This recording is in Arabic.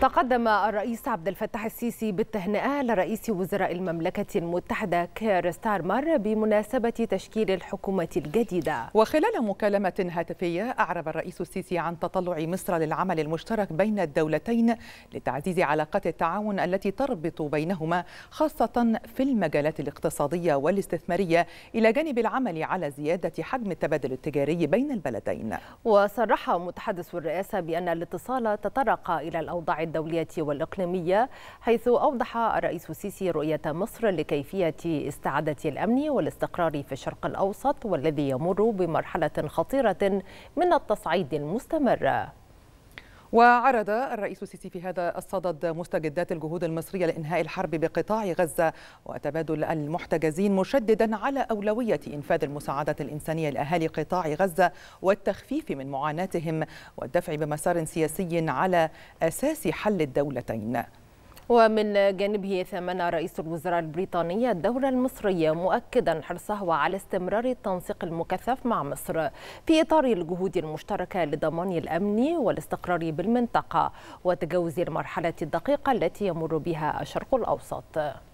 تقدم الرئيس عبد الفتاح السيسي بالتهنئة لرئيس وزراء المملكة المتحدة كير ستارمر بمناسبة تشكيل الحكومة الجديدة وخلال مكالمة هاتفية أعرب الرئيس السيسي عن تطلع مصر للعمل المشترك بين الدولتين لتعزيز علاقات التعاون التي تربط بينهما خاصة في المجالات الاقتصادية والاستثمارية إلى جانب العمل على زيادة حجم التبادل التجاري بين البلدين وصرح متحدث الرئاسة بأن الاتصال تطرق إلى الأوضاع الدولية والإقليمية حيث أوضح الرئيس السيسي رؤية مصر لكيفية استعادة الأمن والاستقرار في الشرق الأوسط والذي يمر بمرحلة خطيرة من التصعيد المستمر وعرض الرئيس السيسي في هذا الصدد مستجدات الجهود المصرية لإنهاء الحرب بقطاع غزة وتبادل المحتجزين مشددا على أولوية إنفاذ المساعدات الإنسانية لأهالي قطاع غزة والتخفيف من معاناتهم والدفع بمسار سياسي على أساس حل الدولتين ومن جانبه ثمن رئيس الوزراء البريطاني الدولة المصرية مؤكدا حرصه على استمرار التنسيق المكثف مع مصر في إطار الجهود المشتركة لضمان الأمن والاستقرار بالمنطقة وتجاوز المرحلة الدقيقة التي يمر بها الشرق الأوسط